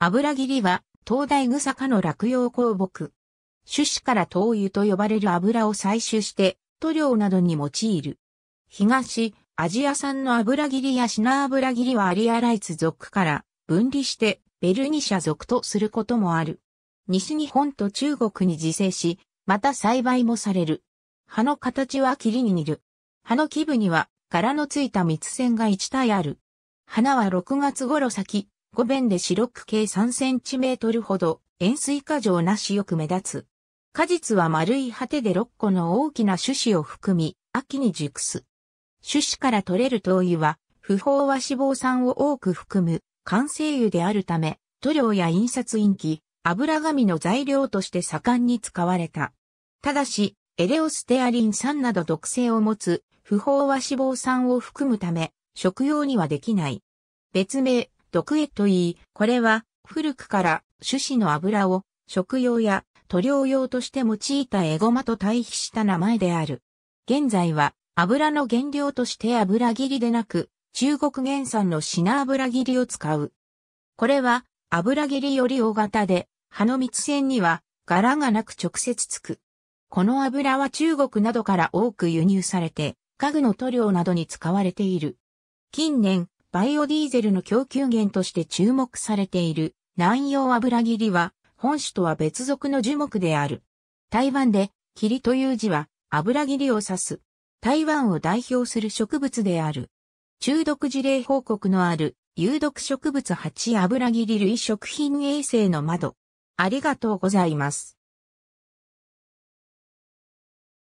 油切りは、東大草加の落葉鉱木。種子から灯油と呼ばれる油を採取して、塗料などに用いる。東、アジア産の油切りや品油切りはアリアライツ属から分離して、ベルニシャ属とすることもある。西日本と中国に自生し、また栽培もされる。葉の形は霧に似る。葉の基部には柄のついた蜜腺が1体ある。花は6月頃咲き、五弁で白く計3センチメートルほど、円錐過剰なしよく目立つ。果実は丸い果てで6個の大きな種子を含み、秋に熟す。種子から取れる灯油は、不飽和脂肪酸を多く含む、完成油であるため、塗料や印刷印記、油紙の材料として盛んに使われた。ただし、エレオステアリン酸など毒性を持つ、不飽和脂肪酸を含むため、食用にはできない。別名、毒液と言い、これは古くから種子の油を食用や塗料用として用いたエゴマと対比した名前である。現在は油の原料として油切りでなく、中国原産のシナ油切りを使う。これは油切りより大型で、葉の密線には柄がなく直接つく。この油は中国などから多く輸入されて、家具の塗料などに使われている。近年、バイオディーゼルの供給源として注目されている南洋油切りは本種とは別属の樹木である。台湾で霧という字は油切りを指す。台湾を代表する植物である。中毒事例報告のある有毒植物8油切り類食品衛生の窓。ありがとうございます。